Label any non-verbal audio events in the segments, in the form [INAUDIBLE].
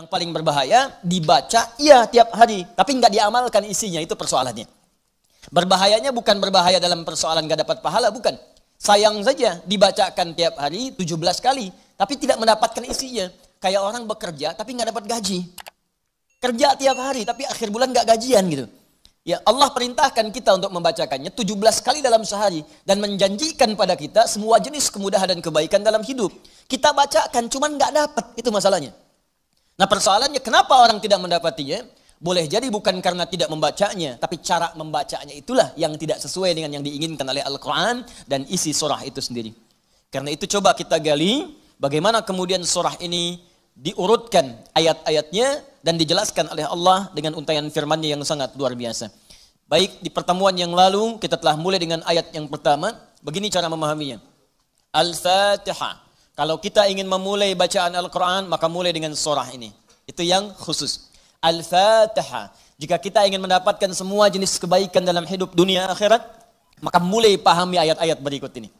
Yang paling berbahaya dibaca iya tiap hari, tapi nggak diamalkan isinya itu persoalannya. Berbahayanya bukan berbahaya dalam persoalan nggak dapat pahala, bukan. Sayang saja dibacakan tiap hari 17 kali, tapi tidak mendapatkan isinya. Kayak orang bekerja tapi nggak dapat gaji. Kerja tiap hari tapi akhir bulan nggak gajian gitu. Ya Allah perintahkan kita untuk membacakannya 17 kali dalam sehari dan menjanjikan pada kita semua jenis kemudahan dan kebaikan dalam hidup. Kita bacakan cuman nggak dapat itu masalahnya. Nah persoalannya kenapa orang tidak mendapatinya? Boleh jadi bukan karena tidak membacanya, tapi cara membacanya itulah yang tidak sesuai dengan yang diinginkan oleh Al-Quran dan isi surah itu sendiri. Karena itu coba kita gali bagaimana kemudian surah ini diurutkan ayat-ayatnya dan dijelaskan oleh Allah dengan untayan firman yang sangat luar biasa. Baik di pertemuan yang lalu kita telah mulai dengan ayat yang pertama, begini cara memahaminya. Al-Fatihah. Kalau kita ingin memulai bacaan Al-Quran, maka mulai dengan surah ini. Itu yang khusus. Al-Fatihah. Jika kita ingin mendapatkan semua jenis kebaikan dalam hidup dunia akhirat, maka mulai pahami ayat-ayat berikut ini.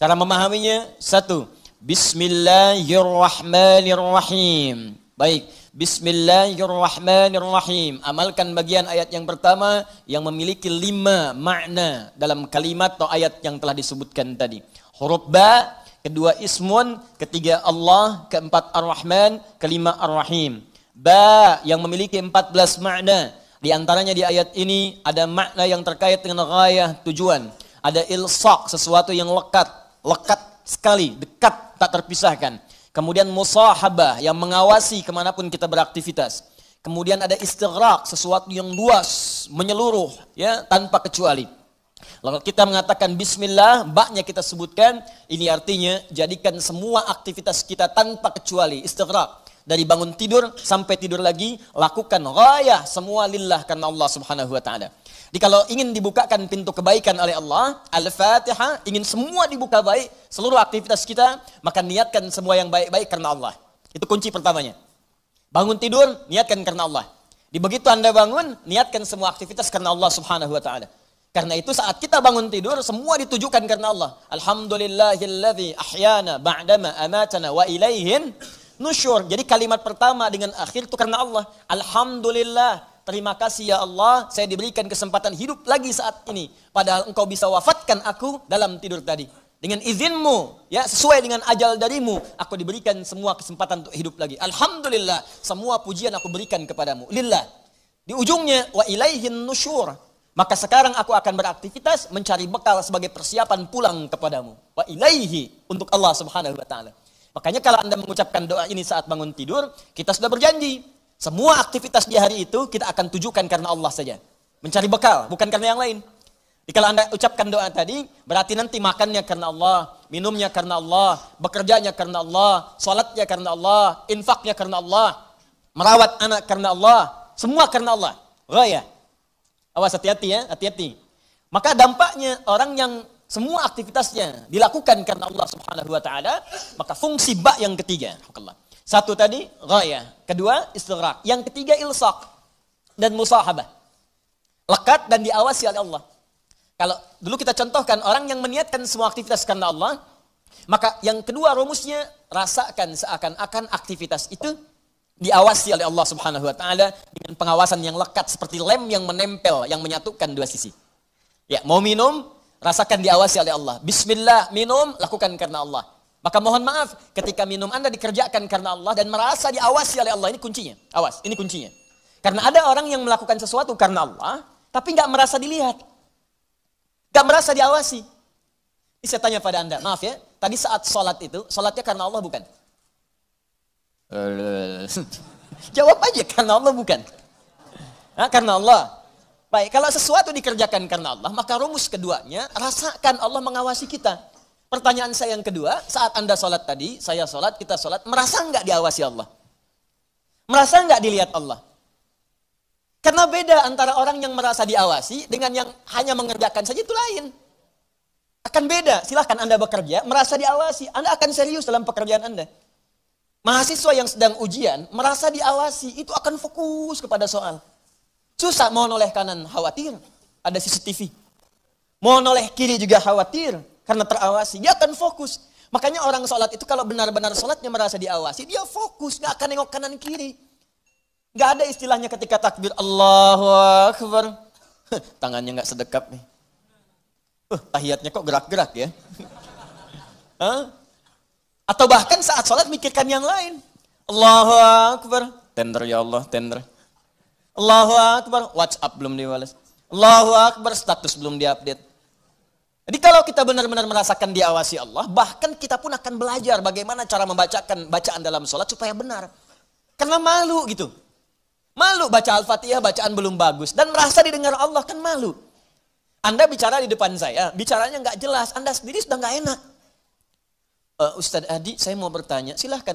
Cara memahaminya, satu. Bismillahirrahmanirrahim. Baik. Bismillahirrahmanirrahim. Amalkan bagian ayat yang pertama yang memiliki lima makna dalam kalimat atau ayat yang telah disebutkan tadi. Huruf ba, kedua ismun, ketiga Allah, keempat Ar-Rahman, kelima Ar-Rahim. Ba yang memiliki 14 makna. Di antaranya di ayat ini ada makna yang terkait dengan gaya tujuan. Ada ilsaq, sesuatu yang lekat, lekat sekali, dekat, tak terpisahkan. Kemudian musahabah yang mengawasi kemanapun kita beraktivitas. Kemudian ada istighraq, sesuatu yang luas, menyeluruh, ya tanpa kecuali. Lalu kita mengatakan bismillah, baknya kita sebutkan, ini artinya jadikan semua aktivitas kita tanpa kecuali istighraq. Dari bangun tidur sampai tidur lagi, lakukan raya semua lillah karena Allah subhanahu wa ta'ala. Jadi kalau ingin dibukakan pintu kebaikan oleh Allah, Al-Fatihah, ingin semua dibuka baik, seluruh aktivitas kita, maka niatkan semua yang baik-baik karena Allah. Itu kunci pertamanya. Bangun tidur, niatkan karena Allah. Di begitu Anda bangun, niatkan semua aktivitas karena Allah Subhanahu wa taala. Karena itu saat kita bangun tidur semua ditujukan karena Allah. Alhamdulillahilladzi ahyana ba'dama amatana wa ilaihin nusyur. Jadi kalimat pertama dengan akhir itu karena Allah. Alhamdulillah. Terima kasih ya Allah, saya diberikan kesempatan hidup lagi saat ini. Padahal engkau bisa wafatkan aku dalam tidur tadi. Dengan izinmu, ya sesuai dengan ajal darimu, aku diberikan semua kesempatan untuk hidup lagi. Alhamdulillah, semua pujian aku berikan kepadamu. Lillah. Di ujungnya, wa ilaihin nusyur. Maka sekarang aku akan beraktivitas mencari bekal sebagai persiapan pulang kepadamu. Wa ilaihi untuk Allah Subhanahu wa taala. Makanya kalau Anda mengucapkan doa ini saat bangun tidur, kita sudah berjanji, semua aktivitas di hari itu kita akan tujukan karena Allah saja. Mencari bekal, bukan karena yang lain. Jadi kalau Anda ucapkan doa tadi, berarti nanti makannya karena Allah, minumnya karena Allah, bekerjanya karena Allah, salatnya karena Allah, infaknya karena Allah, merawat anak karena Allah, semua karena Allah. Gaya. Oh Awas hati-hati ya, hati-hati. Maka dampaknya orang yang semua aktivitasnya dilakukan karena Allah Subhanahu wa taala, maka fungsi ba yang ketiga, Satu tadi ghaya, kedua istirak, yang ketiga ilsaq dan musahabah. Lekat dan diawasi oleh Allah. Kalau dulu kita contohkan orang yang meniatkan semua aktivitas karena Allah, maka yang kedua rumusnya rasakan seakan-akan aktivitas itu diawasi oleh Allah Subhanahu wa taala dengan pengawasan yang lekat seperti lem yang menempel yang menyatukan dua sisi. Ya, mau minum rasakan diawasi oleh Allah. Bismillah minum lakukan karena Allah. Maka mohon maaf ketika minum Anda dikerjakan karena Allah dan merasa diawasi oleh Allah ini kuncinya. Awas, ini kuncinya. Karena ada orang yang melakukan sesuatu karena Allah tapi nggak merasa dilihat. Nggak merasa diawasi. Ini saya tanya pada Anda, maaf ya. Tadi saat sholat itu, sholatnya karena Allah bukan? Eh, [LAUGHS] jawab aja karena Allah bukan. Nah, karena Allah. Baik, kalau sesuatu dikerjakan karena Allah, maka rumus keduanya rasakan Allah mengawasi kita. Pertanyaan saya yang kedua, saat Anda sholat tadi, saya sholat, kita sholat, merasa nggak diawasi Allah? Merasa nggak dilihat Allah? Karena beda antara orang yang merasa diawasi dengan yang hanya mengerjakan saja itu lain. Akan beda, silahkan Anda bekerja, merasa diawasi, Anda akan serius dalam pekerjaan Anda mahasiswa yang sedang ujian merasa diawasi, itu akan fokus kepada soal. Susah mau noleh kanan khawatir, ada CCTV. Mau noleh kiri juga khawatir karena terawasi, dia akan fokus. Makanya orang sholat itu kalau benar-benar sholatnya merasa diawasi, dia fokus, nggak akan nengok kanan kiri. Nggak ada istilahnya ketika takbir Allah Akbar. [LAUGHS] Tangannya nggak sedekap nih. Uh, tahiyatnya kok gerak-gerak ya. [LAUGHS] Hah? Atau bahkan saat sholat mikirkan yang lain. Allahu Akbar. Tender ya Allah, tender. Allahu Akbar. WhatsApp belum dibalas. Allahu Akbar. Status belum diupdate. Jadi kalau kita benar-benar merasakan diawasi Allah, bahkan kita pun akan belajar bagaimana cara membacakan bacaan dalam sholat supaya benar. Karena malu gitu. Malu baca Al-Fatihah, bacaan belum bagus. Dan merasa didengar Allah, kan malu. Anda bicara di depan saya, bicaranya nggak jelas. Anda sendiri sudah nggak enak uh, Ustadz Adi, saya mau bertanya, silahkan.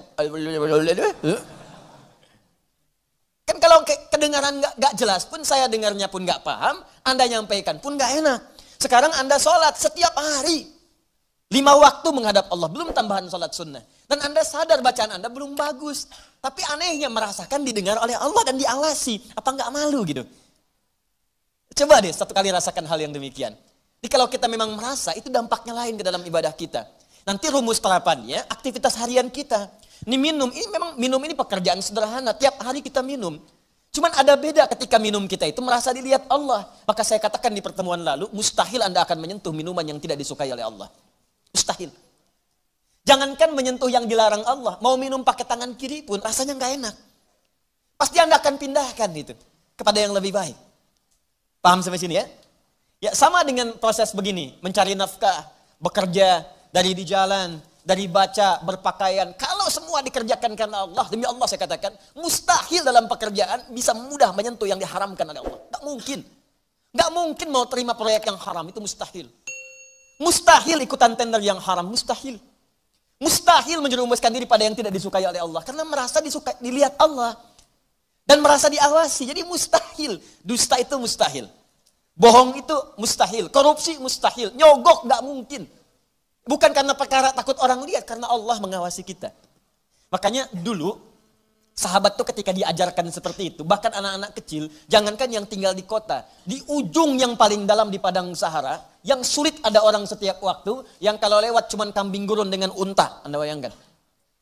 Kan kalau ke kedengaran gak, gak jelas pun, saya dengarnya pun gak paham, Anda nyampaikan pun gak enak. Sekarang Anda sholat setiap hari. Lima waktu menghadap Allah, belum tambahan sholat sunnah. Dan Anda sadar bacaan Anda belum bagus. Tapi anehnya merasakan didengar oleh Allah dan diawasi. Apa nggak malu gitu? Coba deh satu kali rasakan hal yang demikian. Jadi kalau kita memang merasa, itu dampaknya lain ke dalam ibadah kita. Nanti rumus terapannya aktivitas harian kita. Ini minum, ini memang minum ini pekerjaan sederhana. Tiap hari kita minum. Cuman ada beda ketika minum kita itu merasa dilihat Allah. Maka saya katakan di pertemuan lalu, mustahil Anda akan menyentuh minuman yang tidak disukai oleh Allah. Mustahil. Jangankan menyentuh yang dilarang Allah, mau minum pakai tangan kiri pun rasanya nggak enak. Pasti Anda akan pindahkan itu kepada yang lebih baik. Paham sampai sini ya? Ya sama dengan proses begini, mencari nafkah, bekerja, dari di jalan, dari baca, berpakaian. Kalau semua dikerjakan karena Allah, demi Allah saya katakan, mustahil dalam pekerjaan bisa mudah menyentuh yang diharamkan oleh Allah. Tak mungkin. Gak mungkin mau terima proyek yang haram, itu mustahil. Mustahil ikutan tender yang haram, mustahil. Mustahil menjerumuskan diri pada yang tidak disukai oleh Allah. Karena merasa disukai, dilihat Allah. Dan merasa diawasi. Jadi mustahil. Dusta itu mustahil. Bohong itu mustahil. Korupsi mustahil. Nyogok gak mungkin. Bukan karena perkara takut orang lihat, karena Allah mengawasi kita. Makanya dulu sahabat tuh ketika diajarkan seperti itu, bahkan anak-anak kecil, jangankan yang tinggal di kota, di ujung yang paling dalam di padang Sahara, yang sulit ada orang setiap waktu, yang kalau lewat cuman kambing gurun dengan unta, Anda bayangkan.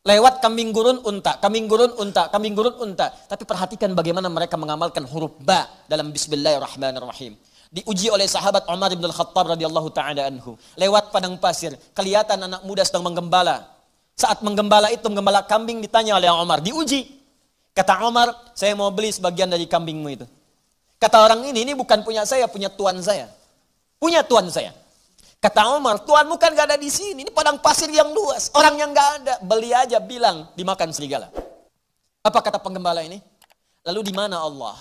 Lewat kambing gurun unta, kambing gurun unta, kambing gurun unta. Tapi perhatikan bagaimana mereka mengamalkan huruf ba dalam bismillahirrahmanirrahim diuji oleh sahabat Umar bin Al-Khattab radhiyallahu taala anhu lewat padang pasir kelihatan anak muda sedang menggembala saat menggembala itu menggembala kambing ditanya oleh Umar diuji kata Umar saya mau beli sebagian dari kambingmu itu kata orang ini ini bukan punya saya punya tuan saya punya tuan saya kata Umar tuanmu kan gak ada di sini ini padang pasir yang luas orang yang gak ada beli aja bilang dimakan serigala apa kata penggembala ini lalu di mana Allah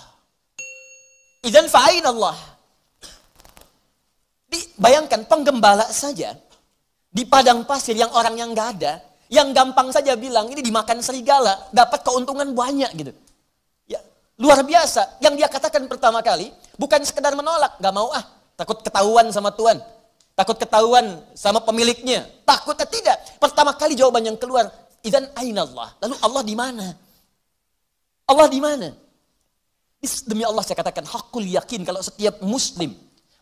idan fa'ain Allah Bayangkan penggembala saja di padang pasir yang orang yang nggak ada, yang gampang saja bilang ini dimakan serigala, dapat keuntungan banyak gitu. Ya, luar biasa. Yang dia katakan pertama kali bukan sekedar menolak, nggak mau ah, takut ketahuan sama Tuhan, takut ketahuan sama pemiliknya, takut atau tidak. Pertama kali jawaban yang keluar, idan ainallah. Lalu Allah di mana? Allah di mana? Demi Allah saya katakan hakul yakin kalau setiap muslim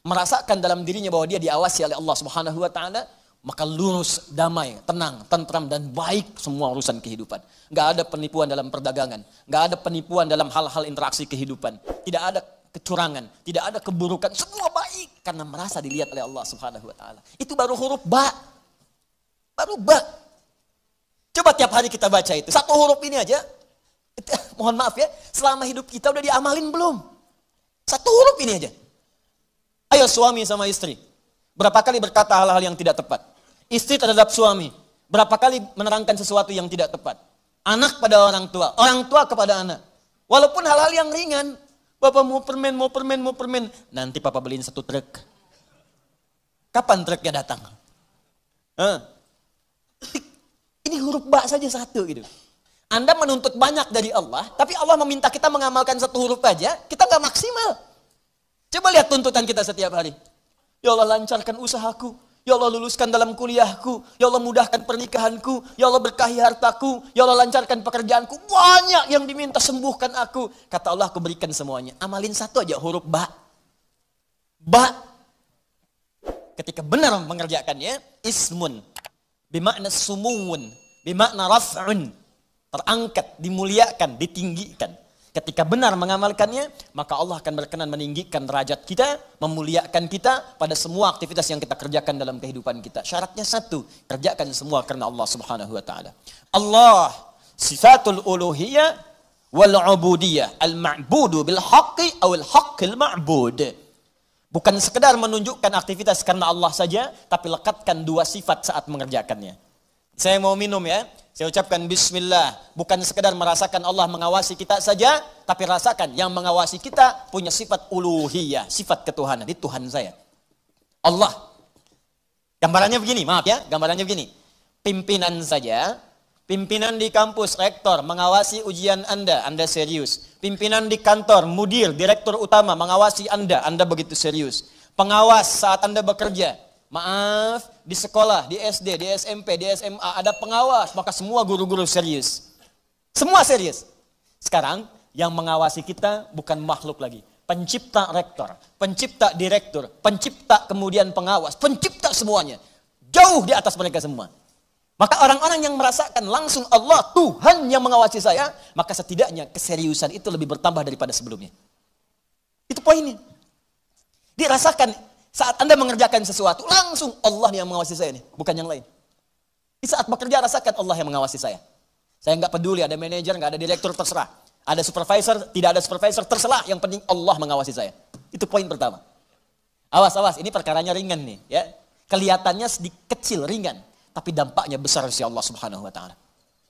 merasakan dalam dirinya bahwa dia diawasi oleh Allah Subhanahu wa taala, maka lurus, damai, tenang, tentram dan baik semua urusan kehidupan. Gak ada penipuan dalam perdagangan, gak ada penipuan dalam hal-hal interaksi kehidupan. Tidak ada kecurangan, tidak ada keburukan, semua baik karena merasa dilihat oleh Allah Subhanahu wa taala. Itu baru huruf ba. Baru ba. Coba tiap hari kita baca itu. Satu huruf ini aja. [LAUGHS] Mohon maaf ya, selama hidup kita udah diamalin belum? Satu huruf ini aja saya suami sama istri. Berapa kali berkata hal-hal yang tidak tepat. Istri terhadap suami. Berapa kali menerangkan sesuatu yang tidak tepat. Anak pada orang tua. Orang tua kepada anak. Walaupun hal-hal yang ringan. Bapak mau permen, mau permen, mau permen. Nanti papa beliin satu truk. Kapan truknya datang? Hah? [CLEARS THROAT] Ini huruf ba saja satu gitu. Anda menuntut banyak dari Allah, tapi Allah meminta kita mengamalkan satu huruf aja, kita nggak maksimal. Coba lihat tuntutan kita setiap hari. Ya Allah lancarkan usahaku. Ya Allah luluskan dalam kuliahku. Ya Allah mudahkan pernikahanku. Ya Allah berkahi hartaku. Ya Allah lancarkan pekerjaanku. Banyak yang diminta sembuhkan aku. Kata Allah aku berikan semuanya. Amalin satu aja huruf ba. Ba. Ketika benar mengerjakannya. Ismun. Bimakna sumuun. Bimakna raf'un. Terangkat, dimuliakan, ditinggikan. Ketika benar mengamalkannya, maka Allah akan berkenan meninggikan derajat kita, memuliakan kita pada semua aktivitas yang kita kerjakan dalam kehidupan kita. Syaratnya satu, kerjakan semua karena Allah Subhanahu wa taala. Allah sifatul uluhiyah wal ubudiyah, al-ma'budu bil haqqi aw al haqqil ma'bud. Bukan sekedar menunjukkan aktivitas karena Allah saja, tapi lekatkan dua sifat saat mengerjakannya. Saya mau minum ya. Saya ucapkan bismillah. Bukan sekedar merasakan Allah mengawasi kita saja, tapi rasakan yang mengawasi kita punya sifat uluhiyah, sifat ketuhanan. di Tuhan saya. Allah. Gambarannya begini, maaf ya, gambarannya begini. Pimpinan saja, pimpinan di kampus, rektor mengawasi ujian Anda, Anda serius. Pimpinan di kantor, mudir, direktur utama mengawasi Anda, Anda begitu serius. Pengawas saat Anda bekerja, Maaf, di sekolah, di SD, di SMP, di SMA ada pengawas, maka semua guru-guru serius. Semua serius. Sekarang yang mengawasi kita bukan makhluk lagi. Pencipta rektor, pencipta direktur, pencipta kemudian pengawas, pencipta semuanya. Jauh di atas mereka semua. Maka orang-orang yang merasakan langsung Allah Tuhan yang mengawasi saya, maka setidaknya keseriusan itu lebih bertambah daripada sebelumnya. Itu poinnya. Dirasakan saat Anda mengerjakan sesuatu, langsung Allah yang mengawasi saya ini bukan yang lain. Di saat bekerja rasakan Allah yang mengawasi saya. Saya nggak peduli ada manajer, nggak ada direktur, terserah. Ada supervisor, tidak ada supervisor, terserah. Yang penting Allah mengawasi saya. Itu poin pertama. Awas, awas, ini perkaranya ringan nih. ya Kelihatannya sedikit kecil, ringan. Tapi dampaknya besar si Allah subhanahu wa ta'ala.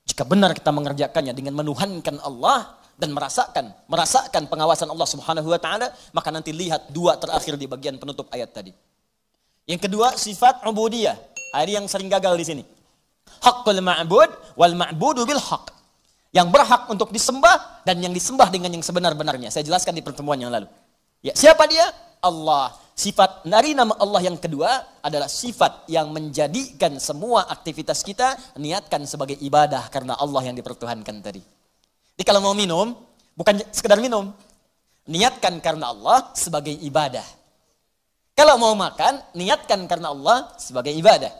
Jika benar kita mengerjakannya dengan menuhankan Allah, dan merasakan merasakan pengawasan Allah Subhanahu wa taala, maka nanti lihat dua terakhir di bagian penutup ayat tadi. Yang kedua sifat ubudiyah. Hari yang sering gagal di sini. Haqqul ma'bud wal ma'budu bil haqq. Yang berhak untuk disembah dan yang disembah dengan yang sebenar-benarnya. Saya jelaskan di pertemuan yang lalu. Ya, siapa dia? Allah. Sifat dari nama Allah yang kedua adalah sifat yang menjadikan semua aktivitas kita niatkan sebagai ibadah karena Allah yang dipertuhankan tadi. Jadi kalau mau minum, bukan sekedar minum. Niatkan karena Allah sebagai ibadah. Kalau mau makan, niatkan karena Allah sebagai ibadah.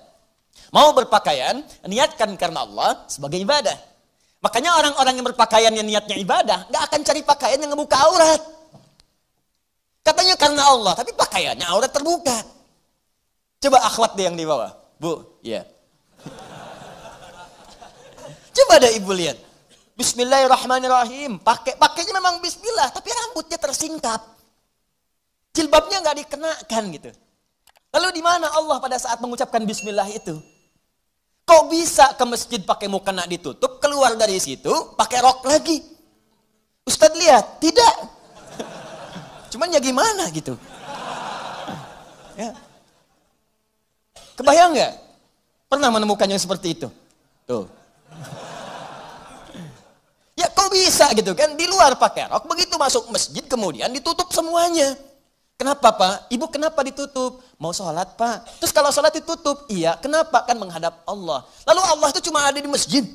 Mau berpakaian, niatkan karena Allah sebagai ibadah. Makanya orang-orang yang berpakaian yang niatnya ibadah, gak akan cari pakaian yang ngebuka aurat. Katanya karena Allah, tapi pakaiannya aurat terbuka. Coba akhwat deh yang di bawah. Bu, ya. Yeah. [LAUGHS] Coba ada ibu lihat. Bismillahirrahmanirrahim. Pakai pakainya memang bismillah, tapi rambutnya tersingkap. Jilbabnya nggak dikenakan gitu. Lalu di mana Allah pada saat mengucapkan bismillah itu? Kok bisa ke masjid pakai mukena ditutup, keluar dari situ pakai rok lagi? Ustadz lihat, tidak. Cuman ya gimana gitu. Ya. Kebayang nggak? Pernah menemukan yang seperti itu? Tuh bisa gitu kan, di luar pakai rok, begitu masuk masjid kemudian ditutup semuanya. Kenapa Pak? Ibu kenapa ditutup? Mau sholat Pak? Terus kalau sholat ditutup, iya kenapa? Kan menghadap Allah. Lalu Allah itu cuma ada di masjid.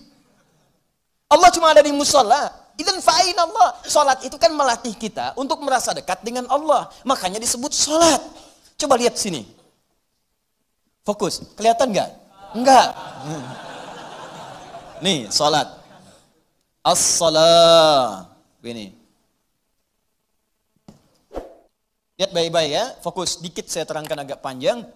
Allah cuma ada di musola. Idan fa'in Allah. Sholat itu kan melatih kita untuk merasa dekat dengan Allah. Makanya disebut sholat. Coba lihat sini. Fokus. Kelihatan nggak? Enggak. Hmm. Nih, sholat as-salah. Begini. Lihat baik-baik ya, fokus dikit saya terangkan agak panjang.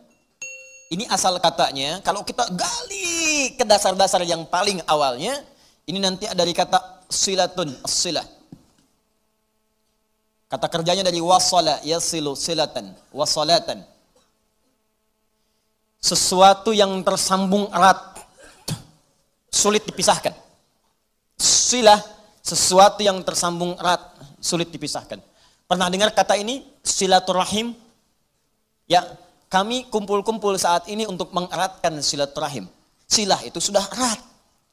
Ini asal katanya, kalau kita gali ke dasar-dasar yang paling awalnya, ini nanti dari kata silatun, silah. Kata kerjanya dari wasala, yasilu, silatan, wasalatan. Sesuatu yang tersambung erat, sulit dipisahkan silah sesuatu yang tersambung erat sulit dipisahkan. Pernah dengar kata ini silaturahim? Ya, kami kumpul-kumpul saat ini untuk mengeratkan silaturahim. Silah itu sudah erat.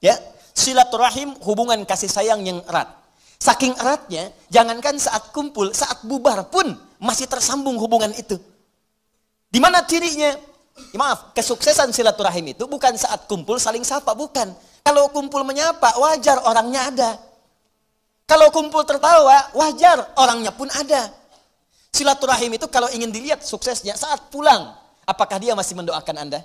Ya, silaturahim hubungan kasih sayang yang erat. Saking eratnya, jangankan saat kumpul, saat bubar pun masih tersambung hubungan itu. Di mana cirinya? Ya, maaf, kesuksesan silaturahim itu bukan saat kumpul saling sapa, bukan. Kalau kumpul menyapa, wajar orangnya ada. Kalau kumpul tertawa, wajar orangnya pun ada. Silaturahim itu kalau ingin dilihat suksesnya saat pulang, apakah dia masih mendoakan Anda?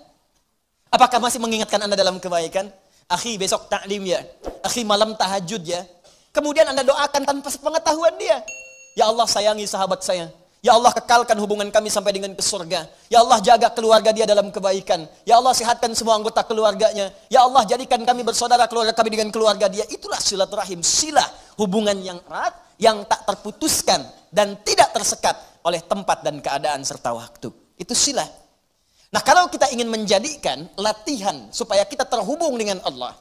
Apakah masih mengingatkan Anda dalam kebaikan? Akhi besok taklim ya. Akhi malam tahajud ya. Kemudian Anda doakan tanpa sepengetahuan dia. Ya Allah sayangi sahabat saya. Ya Allah kekalkan hubungan kami sampai dengan ke surga. Ya Allah jaga keluarga dia dalam kebaikan. Ya Allah sehatkan semua anggota keluarganya. Ya Allah jadikan kami bersaudara keluarga kami dengan keluarga dia. Itulah silaturahim, Silah hubungan yang erat yang tak terputuskan dan tidak tersekat oleh tempat dan keadaan serta waktu. Itu silah. Nah, kalau kita ingin menjadikan latihan supaya kita terhubung dengan Allah,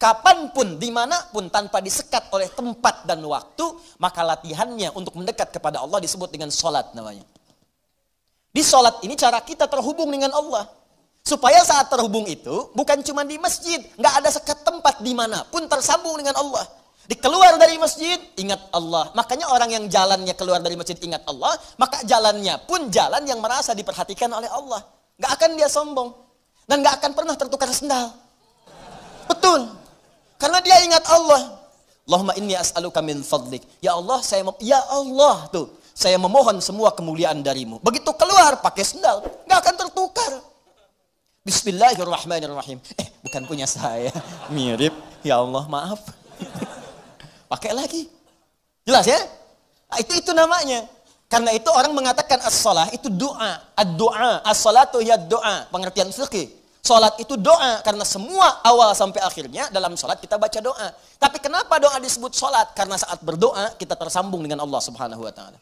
kapanpun, dimanapun tanpa disekat oleh tempat dan waktu, maka latihannya untuk mendekat kepada Allah disebut dengan sholat namanya. Di sholat ini cara kita terhubung dengan Allah. Supaya saat terhubung itu bukan cuma di masjid, nggak ada sekat tempat dimanapun tersambung dengan Allah. Dikeluar dari masjid, ingat Allah. Makanya orang yang jalannya keluar dari masjid ingat Allah, maka jalannya pun jalan yang merasa diperhatikan oleh Allah. Nggak akan dia sombong. Dan nggak akan pernah tertukar sendal. Betul. Karena dia ingat Allah. Allahumma inni as'aluka min fadlik. Ya Allah, saya ya Allah tuh. Saya memohon semua kemuliaan darimu. Begitu keluar pakai sendal, nggak akan tertukar. Bismillahirrahmanirrahim. Eh, bukan punya saya. [LAUGHS] Mirip. Ya Allah, maaf. [LAUGHS] pakai lagi. Jelas ya? Nah, itu itu namanya. Karena itu orang mengatakan as-salah itu doa, ad-doa, as-salatu ya doa, pengertian fikih. Sholat itu doa karena semua awal sampai akhirnya dalam sholat kita baca doa. Tapi kenapa doa disebut sholat? Karena saat berdoa kita tersambung dengan Allah Subhanahu Wa Taala.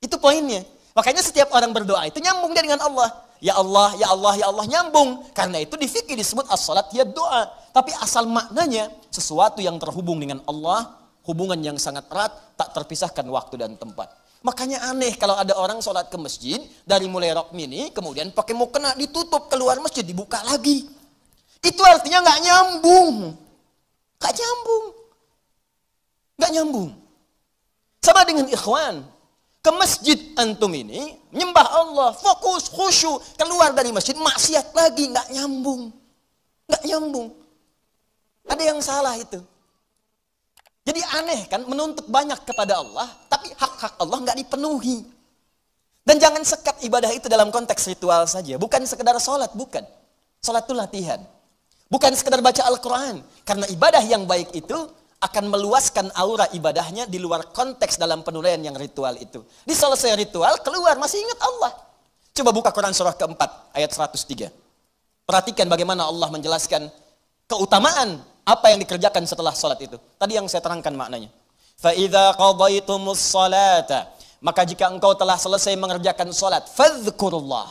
Itu poinnya. Makanya setiap orang berdoa itu nyambung dia dengan Allah. Ya Allah, ya Allah, ya Allah nyambung. Karena itu di fikih disebut as-salat ya doa. Tapi asal maknanya sesuatu yang terhubung dengan Allah, hubungan yang sangat erat, tak terpisahkan waktu dan tempat. Makanya aneh kalau ada orang sholat ke masjid dari mulai rok mini, kemudian pakai mau kena ditutup keluar masjid dibuka lagi. Itu artinya nggak nyambung, nggak nyambung, nggak nyambung. Sama dengan ikhwan, ke masjid antum ini nyembah Allah, fokus khusyuk, keluar dari masjid maksiat lagi nggak nyambung, nggak nyambung. Ada yang salah itu. Jadi aneh kan menuntut banyak kepada Allah, tapi hak-hak Allah nggak dipenuhi. Dan jangan sekat ibadah itu dalam konteks ritual saja. Bukan sekedar sholat, bukan. Sholat itu latihan. Bukan sekedar baca Al-Quran. Karena ibadah yang baik itu akan meluaskan aura ibadahnya di luar konteks dalam penilaian yang ritual itu. Di selesai ritual, keluar, masih ingat Allah. Coba buka Quran surah keempat, ayat 103. Perhatikan bagaimana Allah menjelaskan keutamaan apa yang dikerjakan setelah salat itu? Tadi yang saya terangkan maknanya. Fa idza qadaitumus salata, maka jika engkau telah selesai mengerjakan salat, fadhkurullah.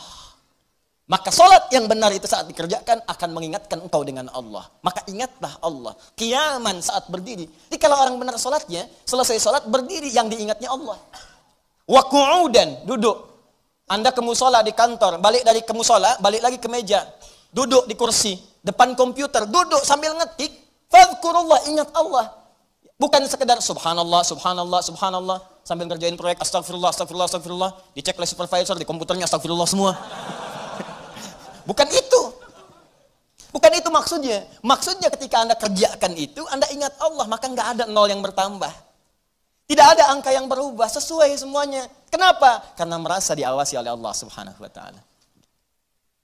Maka salat yang benar itu saat dikerjakan akan mengingatkan engkau dengan Allah. Maka ingatlah Allah. Kiaman saat berdiri. Jadi kalau orang benar salatnya, selesai salat berdiri yang diingatnya Allah. Wa dan duduk. Anda ke musola di kantor, balik dari ke musola, balik lagi ke meja. Duduk di kursi, depan komputer, duduk sambil ngetik. Fadkurullah, ingat Allah. Bukan sekedar subhanallah, subhanallah, subhanallah. Sambil ngerjain proyek, astagfirullah, astagfirullah, astagfirullah. Dicek oleh supervisor, di komputernya astagfirullah semua. [LAUGHS] Bukan itu. Bukan itu maksudnya. Maksudnya ketika Anda kerjakan itu, Anda ingat Allah, maka nggak ada nol yang bertambah. Tidak ada angka yang berubah, sesuai semuanya. Kenapa? Karena merasa diawasi oleh Allah subhanahu wa ta'ala.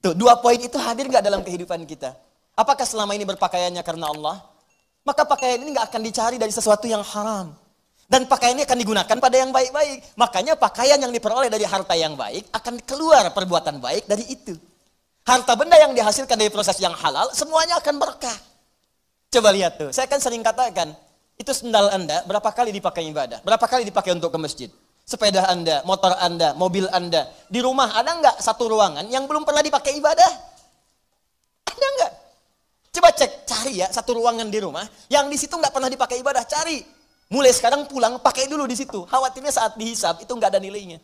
Tuh, dua poin itu hadir nggak dalam kehidupan kita? Apakah selama ini berpakaiannya karena Allah? Maka pakaian ini nggak akan dicari dari sesuatu yang haram. Dan pakaian ini akan digunakan pada yang baik-baik. Makanya pakaian yang diperoleh dari harta yang baik akan keluar perbuatan baik dari itu. Harta benda yang dihasilkan dari proses yang halal semuanya akan berkah. Coba lihat tuh, saya kan sering katakan, itu sendal Anda berapa kali dipakai ibadah? Berapa kali dipakai untuk ke masjid? Sepeda Anda, motor Anda, mobil Anda. Di rumah ada nggak satu ruangan yang belum pernah dipakai ibadah? Ada nggak? Iya, satu ruangan di rumah, yang di situ nggak pernah dipakai ibadah, cari. Mulai sekarang pulang, pakai dulu di situ. Khawatirnya saat dihisap, itu nggak ada nilainya.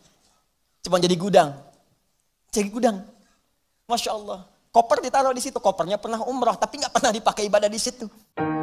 Cuma jadi gudang. Jadi gudang. Masya Allah. Koper ditaruh di situ, kopernya pernah umroh, tapi nggak pernah dipakai ibadah di situ.